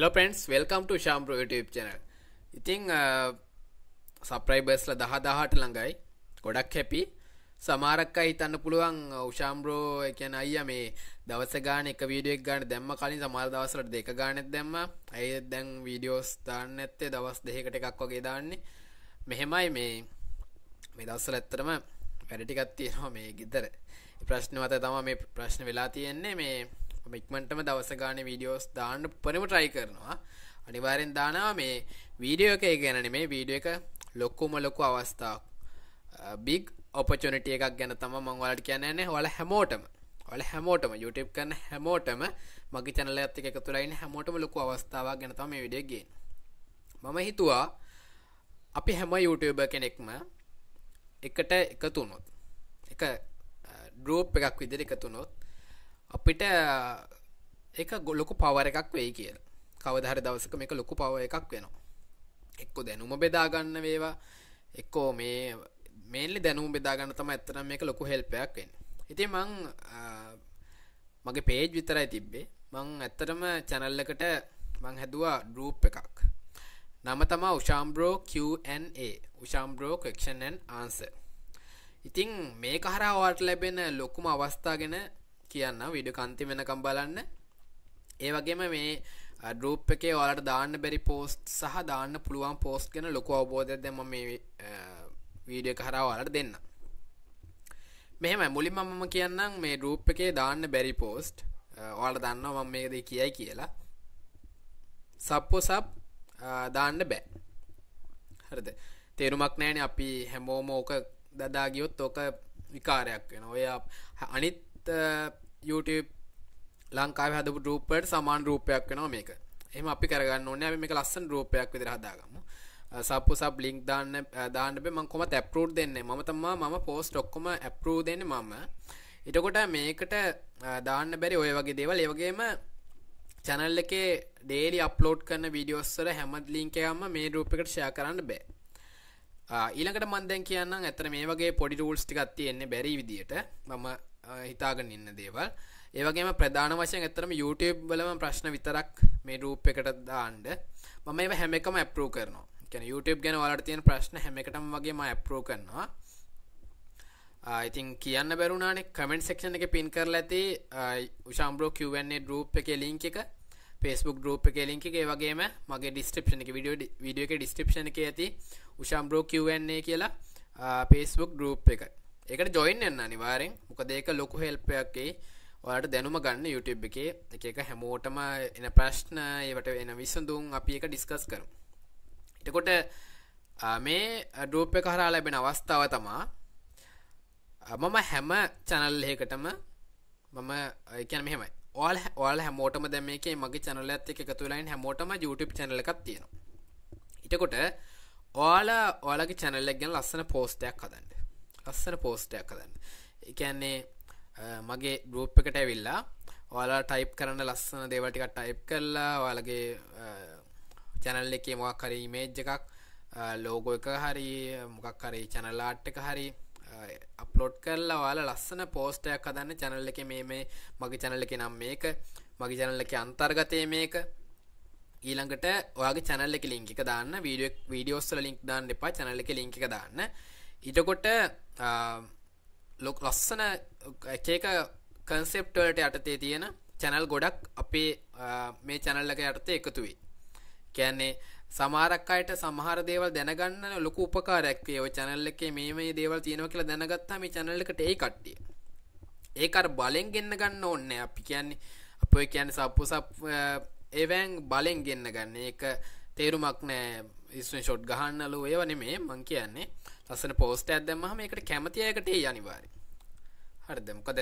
Hello Pence welcome ට ශාම්ප්‍ර YouTube චන ඉතිං සප්‍රයිබස්ල දහ දහට ළඟයි ගොඩක් හැපි සමාරක්ක හිතන්න පුළුවන් uh, උෂාම්බ්‍රෝ එකන අයිය මේ දවස ගාන එක වීඩියෙක් ගන්න දැම්ම කලින් සමාල් දවසට දෙක ගානෙත් දැම්ම ඇය දැන් වීඩියෝස් දාන්න ඇත්තේ දවස් දෙකට එකක් වගේ දාන්නේ මෙහෙමයි මේ මේ දවස්සල ඇත්තරම වැඩටිකත් තියෙනවා මේ ගිදර ප්‍රශ්නවත තම මේ ප්‍රශ්න වෙලා තියෙන්නේ මේ ඉක්මටම දවස ගාන වීඩියෝස් දාන්න පනම ට්‍රයි කරනවා අනිවාරෙන් දානවා මේ වීඩියෝ එක ගැන මේ වීඩියෝ එක ලොක්කුම ලොකු අවස්ථාවක් බිග් ඔපචනිටිය එකක් ගැන තම මංවලට කියන්නන්නේ වල හැමෝටම වල හැමෝටම YouTube කරන හැමෝටම මගේ චැනල ඇත්තික එක තුළයින්න හැමෝටම ලොකු අවස්ථාවක් ගැන තම විඩියගේ මම හිතුවා අපි හැම YouTube කෙනෙක්ම එකට එකතුනොත් එක ඩරෝප් එකක් විදිරි එකතුනොත් අපිට එක ගොල්ලොකු පවර එකක් වෙයි කියල කවදහර දවසක මේක ලොකු පව එකක් වෙනවා එක්කො දැනුම බෙදාගන්න වේවා එක්කෝ මේ මේලි දැනුම් බෙදාගන්න තම ඇත්තනම් මේක ලොකු හෙල්පයක් වෙන ඉති මං මගේ පේජ් විතරයි තිබ්බේ මං ඇත්තටම චැනල්ලකට මං හැදවා ඩරූප් එකක් නම තමා උෂාම්බ්‍රෝ QNA උෂාම්බ්‍රෝ ක්ෂන් ආන්ස ඉතිං මේ කහරාවාට ලැබෙන ලොකුම අවස්ථාගෙන කියන්න විඩ කන්ති වෙනකම් බලන්න ඒ වගේම මේ ඩරූප් එකේ ඔයාලට දාන්න බැරි පෝස්ට් සහ දාන්න පුළුවන් පෝස්ට් ගැන ලොකු අවබෝධයක් දැන් මම මේ වීඩියෝ එක හරහා ඔයාලට දෙන්න. මෙහෙමයි මුලින්ම මම කියන්නම් මේ ඩරූප් එකේ දාන්න බැරි පෝස්ට් ඔයාලට දන්නවා මම මේක දෙයි කියයි කියලා. සබ්පෝ සබ් දාන්න බෑ. හරිද? තේරුමක් නැහැනේ අපි හැමෝම ඕක දදා ගියොත් ඕක විකාරයක් වෙනවා. ඔය අනිත් YouTube ලංකාව හදපු රූපයට සමාන රූපයක් වෙනවා මේක. එහෙම අපි කරගන්න ඕනේ. අපි මේක ලස්සන රූපයක් විදිහට හදාගමු. සබ් සබ් ලින්ක් දාන්න දාන්න බෑ. මම කොහමද අප්‍රූව් දෙන්නේ? මම තමයි මම පෝස්ට් ඔක්කොම අප්‍රූව් දෙන්නේ මම. එතකොට මේකට දාන්න බැරි ඔය වගේ දේවල්. ඒ වගේම channel එකේ daily upload කරන videos වල හැම link එකක්ම මේ රූප එකට share කරන්න බෑ. ඊළඟට මන්දැන් කියන්න ඇතර මේ වගේ පොඩි රූල්ස් ටිකක් තියෙන්නේ බැරි විදියට මම හිතාගෙන ඉන්න දේවල් ඒවගේම ප්‍රධාන වශයෙන් ඇතරම YouTube බලම ප්‍රශ්න විතරක් මේ රූප් එකට දාන්ඩ මම ඒ හැම එකම ඇප්රූ කරනවා කැන YouTube ගැන වලට තියෙන ප්‍රශ්න හැම එකටම වගේ ම ඇප්‍රෝ කරනවා ඉතින් කියන්න බැරුණානේ කමෙන්ට් සෙක්ෂණ එක පින් කරල ඇති උෂම්බරෝ කිවන්නේ රූප් එක ලිංක එක පෙස්බුක් රූප් එක ලින්ක එක වගේම මගේ ඩිස්ට්‍රපෂණ එක විඩියෝ විඩිය එක ඩිස්ට්‍රපෂණ එක ඇති උෂම්බරෝ කිවන්නේ කියලා පේස්බුක් රූප් එක එකට ජොයින් එන්න අනිවාරෙන් මොකදේක ලොකු හෙල්පයක්කේ ඔයාට දැනුම ගන්න YouTube එකේ එක එක හැමෝටම එන ප්‍රශ්න ඒවට එන විසඳුම් අපි එක ඩිස්කස් කරු. එතකොට මේ ඩෝප් එක හරහා ලැබෙන අවස්ථාව තමා මම හැම channel එකකටම මම කියන්නේ මෙහෙමයි. ඔයාල ඔයාල හැමෝටම දැන් මේකේ මගේ channel එකත් එක්ක එකතු වෙලා ඉන්න හැමෝටම YouTube channel එකක් තියෙනවා. එතකොට ඔයාලා ඔයාලගේ channel එක ගැන ලස්සන post එකක් හදන්න. අස්සන පෝස්ටයක් කදන්න එකන්නේ මගේ ගරෝප් එකට ඇවිල්ලා ඔයාලා ටයිප් කරන්න ලස්සන දේවටික ටයිප් කරලා ඔයාලගේ චැනල් එකේ මොකක් හරි මේජ් එකක් ලෝගෝ එක හරි මොකක් හරි චැනල්ලාට් එක හරි අප්ලෝඩ් කරලා වාල ලස්සන පෝස්ටයක් කදන්න චැනල් එක මේ මේ මගේ චැනල් එක නම් මේක මගේ චැනල් එක අන්තර්ගතය මේක ඊළඟට ඔයාගේ චැනල් එක ලිංකික දාන්න වීඩියක් වීඩියෝස්සල ලින්ක් දාන්න එපා චැනල එක ලිංකික දාන්න ඉටකොට ලොක් ලස්සන එකක කන්සෙප්ටවලට යටතේ තියෙන චැනල් ගොඩක් අපේ මේ චැනල්ලක යටතේ එකතුවයි කියන්නේ සමාරක් අයට සමහර දේවල් දැනගන්න ලොකු උපකාරයක් වේ ඔය channel එකේ මේ මේ දේවල් තියෙනවා කියලා දැනගත්තාම මේ channel එකට ඒ කට්ටිය. ඒක අර බලෙන් ගෙන්න ගන්න ඕනේ අපි කියන්නේ අපෝ කියන්නේ සප්පුසප් ඒවෙන් බලෙන් ගෙන්න ගන්න. ඒක තේරුමක් නෑ ස්ක්‍රීන්ෂොට් ගහන්නලු ඒව නෙමෙයි මං කියන්නේ. ලස්සන පෝස්ට ඇදදම්ම මේකට කැමතියකට අනිවාරි හරිද මොකද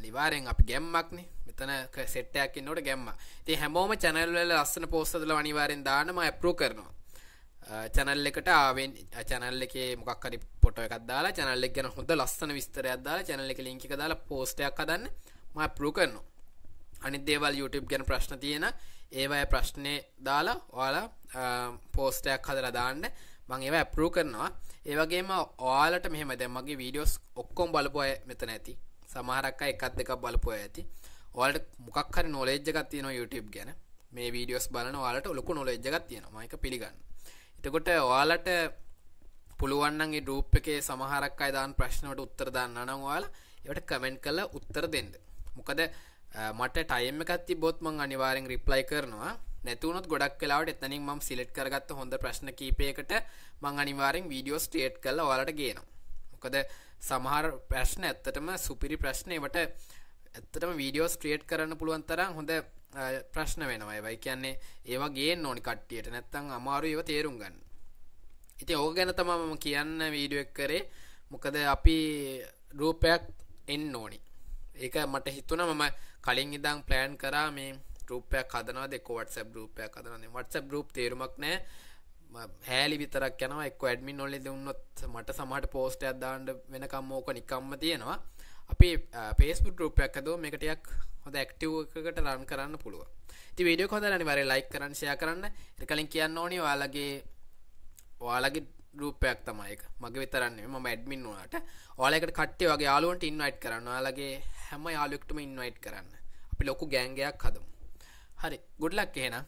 අනිවාරෙන් අපි ගැම්මක්නේ මෙතන සෙට්ටයක් නොට ගැම්ම ති හැමෝම චැනල්වල අස්සන පෝස්සදල අනිවාරෙන් දානම ඇප්‍රෝ කරනවා චැනල් එකට ආවෙන් චැනල් එක මොක්රි පොට එකක්දාලා චැනල්ලෙක් ගැන හොඳ ලස්සන විස්තරයක් දාලා චැනල් එක ලිංකි දාලා පෝස්ටයක් අදන්න ම ප්‍රෝ කරනවා අනි දේවල් YouTube ගැන ප්‍රශ්න තියෙන ඒවය ප්‍රශ්නය දාලා ඔයාලා පෝස්ටයක් හදලා දාන්න මං ඒව ඇපරූ කරනවා ඒවගේම ඕලට මෙහම දැමගේ වීඩියෝස් ඔක්කොම් බලපොය මෙතන ඇති සමහරක්ක එකත් දෙක බලපොය ඇති ඕලට මොක්හරි නොලේජ්ජගත් තියන YouTube ගැන මේ වීඩියෝස් බලන වාලට ලොකු නොලේජ්ජගත් තියෙන මයික පිළිගන්න එතකොට ඕලට පුළුවන්න්නගේ රූප් එකේ සමහරක් අයිදාන් ප්‍රශ්නවට උත්තර දන්න නවාල එට කමෙන්ට් කල උත්තර දෙන්න මොකද මට ටයිම එකත්ති බොත්මං අනිවාරෙන් රිප්ලයි කරනවා නැතුනොත් ගොඩක් කලාට එතනින් මම සිලෙට් කරගත්ත හොඳ ප්‍රශ්න කීපයකට මං අනිවාරෙන් වීඩියෝ ස්ටේට් කල්ල වලට ගේනවා මොකද සමහර ප්‍රශ්න ඇත්තටම සුපිරි ප්‍රශ්නයවට ඇත්තටම වීඩියෝ ස්ට්‍රේට් කරන්න පුළුවන් තරම් හොඳ ප්‍රශ්න වෙනවා වයි කියන්නේ ඒවාගේ නොනි කට්ටියට නැත්තං අමාරු ඒව තේරුම් ගන්න ඉති ඕ ගැන තමම කියන්න වීඩුවක් කරේ මොකද අපි රූපයක් එන්න ඕනි ඒක මට හිතුන මම කලින් ඉදං ප්ලෑන් කරා මේ රූපයක් හදනවාද එක්ක WhatsApp group එකක් හදනවාද WhatsApp group තේරුමක් නැහැ හැලි විතරක් යනවා එක්ක ඇඩ්මින් ඔල්ලේ දුන්නොත් මට සමහරට පෝස්ට් එකක් දාන්න වෙනකම් ඕක නිකම්ම තියෙනවා අපි Facebook group එකක් හදුවොත් මේක ටිකක් හොඳ ඇක්ටිව් එකකට රන් කරන්න පුළුවන් ඉතින් වීඩියෝ හොඳ නැණි වරේ ලයික් කරන්න ෂෙයා කරන්න ඒක කලින් කියන්න ඕනේ ඔයාලගේ ඔයාලගේ රූපයක් තමයික මගේ විතරන්නේ ම මැඩ්මින් වනට ඕලකට කට්ටේ වගේ යාලුවන්ට ඉන්වයිට් කරන්න යාලගේ හැම යාලෙක්ටම ඉන්වයිට් කරන්න අපි ලොකු ගෑන්ගයක් හදමු හරි ගොඩ්ලක් එහෙනම්